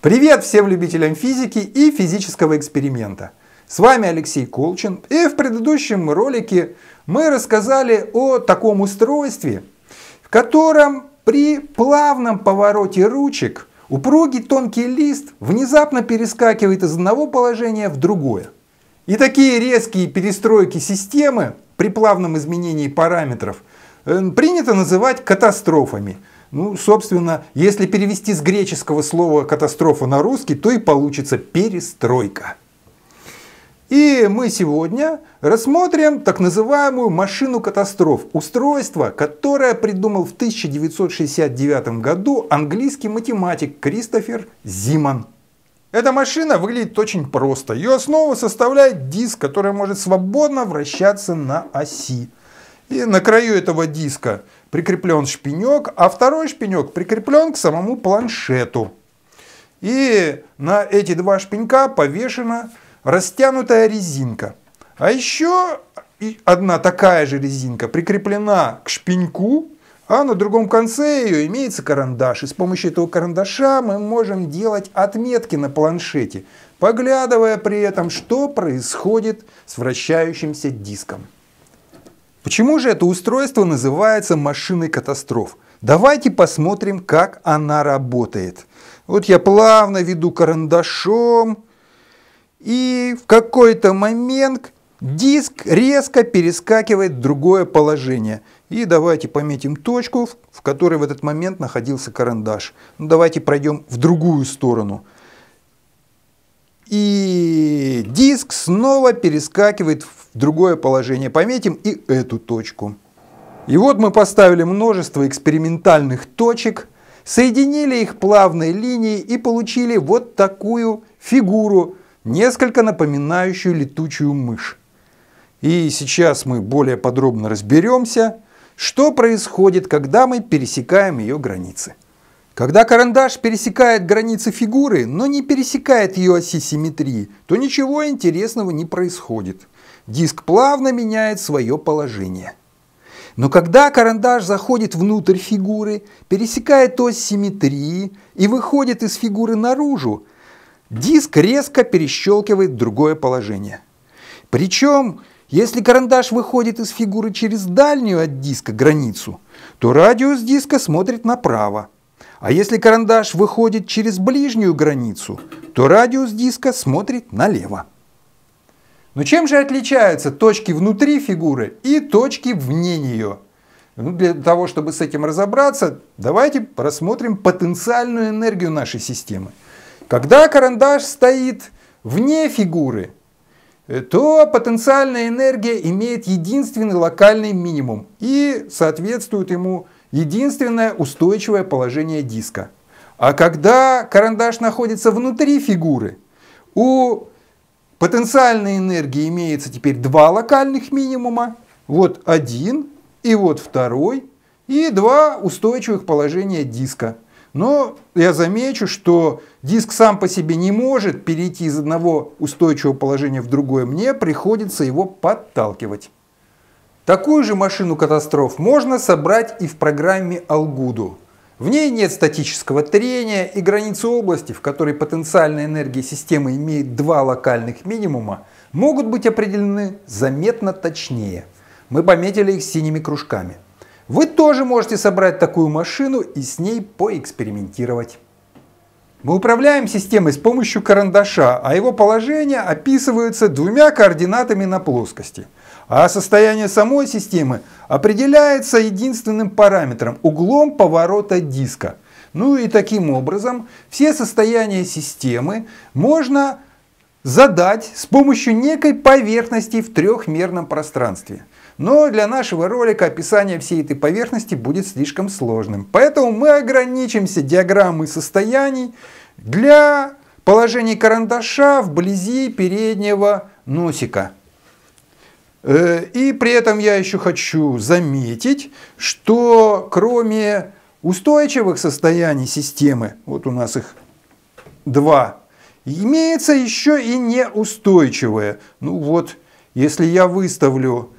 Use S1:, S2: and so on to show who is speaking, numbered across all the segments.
S1: Привет всем любителям физики и физического эксперимента. С вами Алексей Колчин, и в предыдущем ролике мы рассказали о таком устройстве, в котором при плавном повороте ручек упругий тонкий лист внезапно перескакивает из одного положения в другое. И такие резкие перестройки системы при плавном изменении параметров э, принято называть катастрофами – ну, собственно, если перевести с греческого слова «катастрофа» на русский, то и получится «перестройка». И мы сегодня рассмотрим так называемую машину катастроф, устройство, которое придумал в 1969 году английский математик Кристофер Зиман. Эта машина выглядит очень просто. Ее основу составляет диск, который может свободно вращаться на оси. И на краю этого диска прикреплен шпинек, а второй шпинек прикреплен к самому планшету. И на эти два шпинька повешена растянутая резинка. А еще одна такая же резинка прикреплена к шпиньку, а на другом конце ее имеется карандаш. И с помощью этого карандаша мы можем делать отметки на планшете, поглядывая при этом, что происходит с вращающимся диском. Почему же это устройство называется машиной катастроф? Давайте посмотрим, как она работает. Вот я плавно веду карандашом, и в какой-то момент диск резко перескакивает в другое положение. И давайте пометим точку, в которой в этот момент находился карандаш. Ну, давайте пройдем в другую сторону – и диск снова перескакивает в другое положение. Пометим и эту точку. И вот мы поставили множество экспериментальных точек, соединили их плавной линией и получили вот такую фигуру, несколько напоминающую летучую мышь. И сейчас мы более подробно разберемся, что происходит, когда мы пересекаем ее границы. Когда карандаш пересекает границы фигуры, но не пересекает ее оси симметрии, то ничего интересного не происходит. Диск плавно меняет свое положение. Но когда карандаш заходит внутрь фигуры, пересекает ось симметрии и выходит из фигуры наружу, диск резко перещелкивает другое положение. Причем, если карандаш выходит из фигуры через дальнюю от диска границу, то радиус диска смотрит направо – а если карандаш выходит через ближнюю границу, то радиус диска смотрит налево. Но чем же отличаются точки внутри фигуры и точки вне нее? Ну, для того, чтобы с этим разобраться, давайте рассмотрим потенциальную энергию нашей системы. Когда карандаш стоит вне фигуры, э, то потенциальная энергия имеет единственный локальный минимум и соответствует ему единственное устойчивое положение диска. А когда карандаш находится внутри фигуры, у потенциальной энергии имеется теперь два локальных минимума. Вот один и вот второй. И два устойчивых положения диска. Но я замечу, что диск сам по себе не может перейти из одного устойчивого положения в другое. Мне приходится его подталкивать. Такую же машину катастроф можно собрать и в программе Алгуду. В ней нет статического трения и границы области, в которой потенциальная энергия системы имеет два локальных минимума, могут быть определены заметно точнее. Мы пометили их синими кружками. Вы тоже можете собрать такую машину и с ней поэкспериментировать. Мы управляем системой с помощью карандаша, а его положение описывается двумя координатами на плоскости – а состояние самой системы определяется единственным параметром – углом поворота диска. Ну и таким образом все состояния системы можно задать с помощью некой поверхности в трехмерном пространстве. Но для нашего ролика описание всей этой поверхности будет слишком сложным. Поэтому мы ограничимся диаграммой состояний для положения карандаша вблизи переднего носика. Э, и при этом я еще хочу заметить, что кроме устойчивых состояний системы, вот у нас их два, имеется еще и неустойчивое. Ну вот, если я выставлю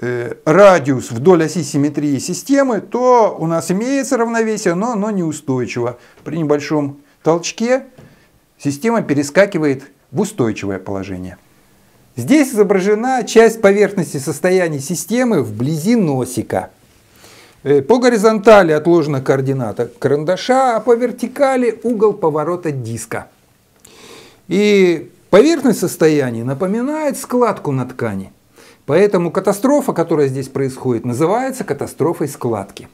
S1: э, радиус вдоль оси симметрии системы, то у нас имеется равновесие, но оно неустойчиво. При небольшом толчке система перескакивает в устойчивое положение. Здесь изображена часть поверхности состояния системы вблизи носика. Э, по горизонтали отложена координата карандаша, а по вертикали угол поворота диска. И поверхность состояния напоминает складку на ткани. Поэтому катастрофа, которая здесь происходит, называется катастрофой складки.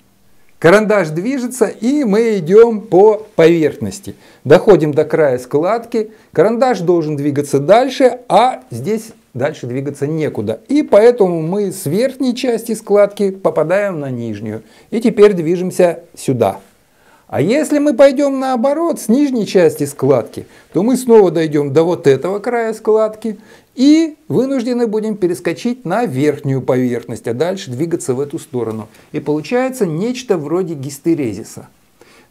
S1: Карандаш движется, и мы идем по поверхности. Доходим до края складки, карандаш должен двигаться дальше, а здесь дальше двигаться некуда. И поэтому мы с верхней части складки попадаем на нижнюю. И теперь движемся сюда. А если мы пойдем наоборот с нижней части складки, то мы снова дойдем до вот этого края складки и вынуждены будем перескочить на верхнюю поверхность, а дальше двигаться в эту сторону. И получается нечто вроде гистерезиса.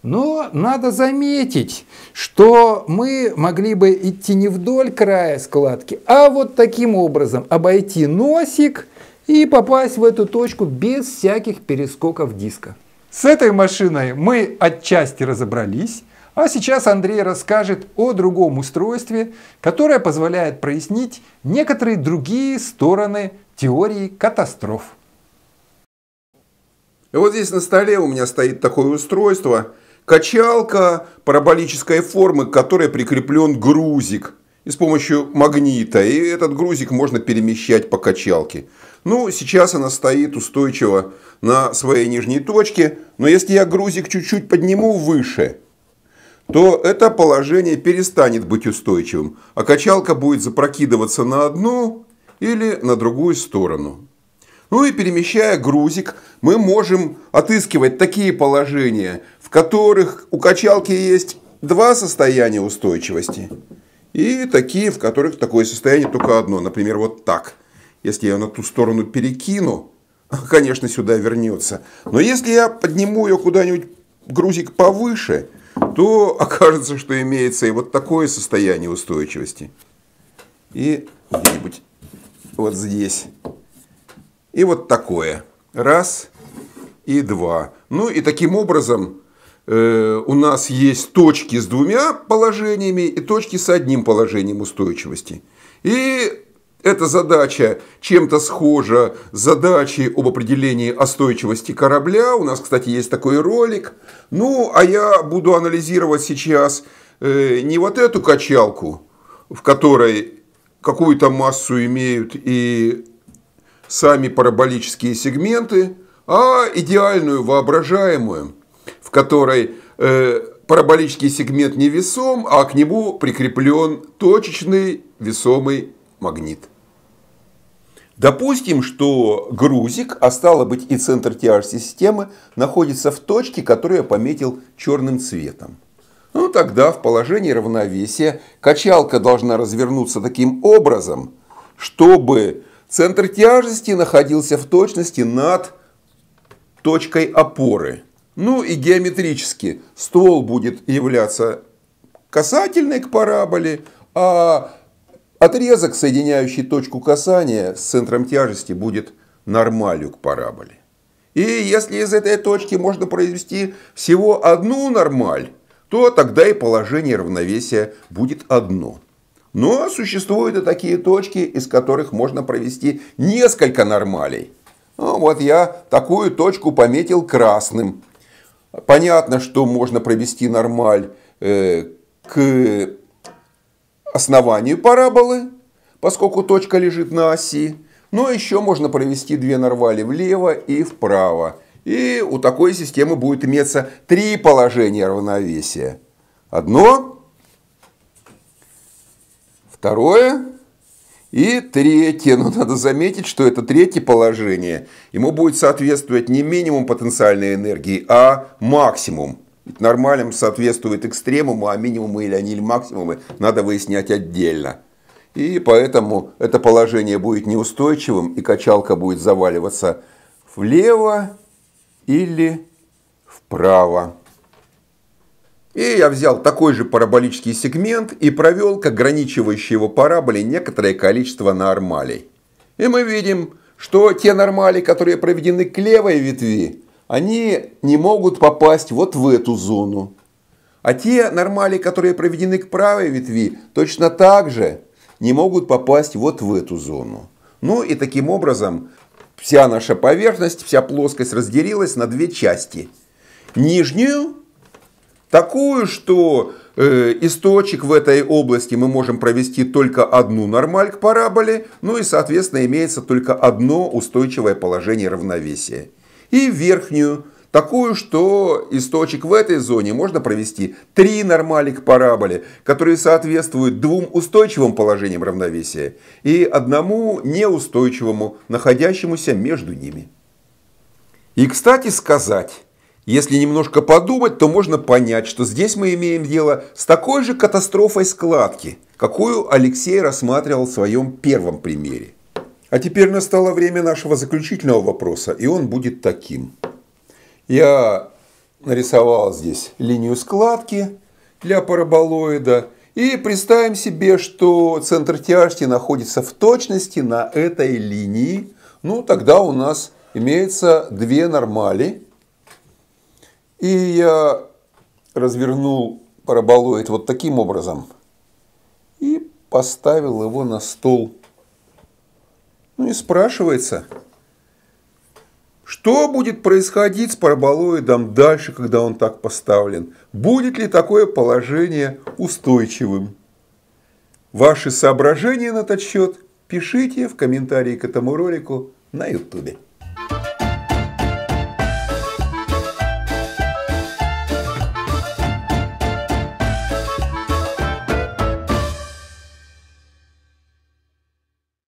S1: Но надо заметить, что мы могли бы идти не вдоль края складки, а вот таким образом обойти носик и попасть в эту точку без всяких перескоков диска. С этой машиной мы отчасти разобрались, а сейчас Андрей расскажет о другом устройстве, которое позволяет прояснить некоторые другие стороны теории катастроф.
S2: Вот здесь на столе у меня стоит такое устройство. Качалка параболической формы, к которой прикреплен грузик и с помощью магнита, и этот грузик можно перемещать по качалке. Ну, сейчас она стоит устойчиво на своей нижней точке, но если я грузик чуть-чуть подниму выше, то это положение перестанет быть устойчивым, а качалка будет запрокидываться на одну или на другую сторону. Ну и перемещая грузик, мы можем отыскивать такие положения, в которых у качалки есть два состояния устойчивости – и такие, в которых такое состояние только одно. Например, вот так. Если я на ту сторону перекину, конечно, сюда вернется. Но если я подниму ее куда-нибудь грузик повыше, то окажется, что имеется и вот такое состояние устойчивости. И где-нибудь вот здесь. И вот такое. Раз и два. Ну и таким образом Э, у нас есть точки с двумя положениями и точки с одним положением устойчивости. И эта задача чем-то схожа с задачей об определении устойчивости корабля. У нас, кстати, есть такой ролик. Ну, а я буду анализировать сейчас э, не вот эту качалку, в которой какую-то массу имеют и сами параболические сегменты, а идеальную воображаемую – которой э, параболический сегмент невесом, а к нему прикреплен точечный весомый магнит. Допустим, что грузик, а стало быть и центр тяжести системы находится в точке, которую я пометил черным цветом. Ну тогда в положении равновесия качалка должна развернуться таким образом, чтобы центр тяжести находился в точности над точкой опоры. Ну и геометрически ствол будет являться касательной к параболе, а отрезок, соединяющий точку касания с центром тяжести, будет нормалью к параболе. И если из этой точки можно произвести всего одну нормаль, то тогда и положение равновесия будет одно. Но существуют и такие точки, из которых можно провести несколько нормалей. Ну, вот я такую точку пометил красным – Понятно, что можно провести нормаль э, к основанию параболы, поскольку точка лежит на оси. Но еще можно провести две нормали влево и вправо. И у такой системы будет иметься три положения равновесия. Одно, второе и третье, но надо заметить, что это третье положение, ему будет соответствовать не минимум потенциальной энергии, а максимум. Ведь нормальным соответствует экстремуму, а минимумы или они или максимумы надо выяснять отдельно. И поэтому это положение будет неустойчивым, и качалка будет заваливаться влево или вправо. И я взял такой же параболический сегмент и провел к его параболе некоторое количество нормалей. И мы видим, что те нормали, которые проведены к левой ветви, они не могут попасть вот в эту зону. А те нормали, которые проведены к правой ветви, точно так же не могут попасть вот в эту зону. Ну и таким образом вся наша поверхность, вся плоскость разделилась на две части. Нижнюю Такую, что э, источник в этой области мы можем провести только одну нормаль к параболе, ну и, соответственно, имеется только одно устойчивое положение равновесия. И верхнюю, такую, что источник в этой зоне можно провести три нормали к параболе, которые соответствуют двум устойчивым положениям равновесия и одному неустойчивому, находящемуся между ними. И, кстати сказать, если немножко подумать, то можно понять, что здесь мы имеем дело с такой же катастрофой складки, какую Алексей рассматривал в своем первом примере. А теперь настало время нашего заключительного вопроса, и он будет таким. Я нарисовал здесь линию складки для параболоида, и представим себе, что центр тяжести находится в точности на этой линии. Ну, тогда у нас имеется две нормали – и я развернул параболоид вот таким образом и поставил его на стол. Ну и спрашивается, что будет происходить с параболоидом дальше, когда он так поставлен? Будет ли такое положение устойчивым? Ваши соображения на этот счет пишите в комментарии к этому ролику на YouTube.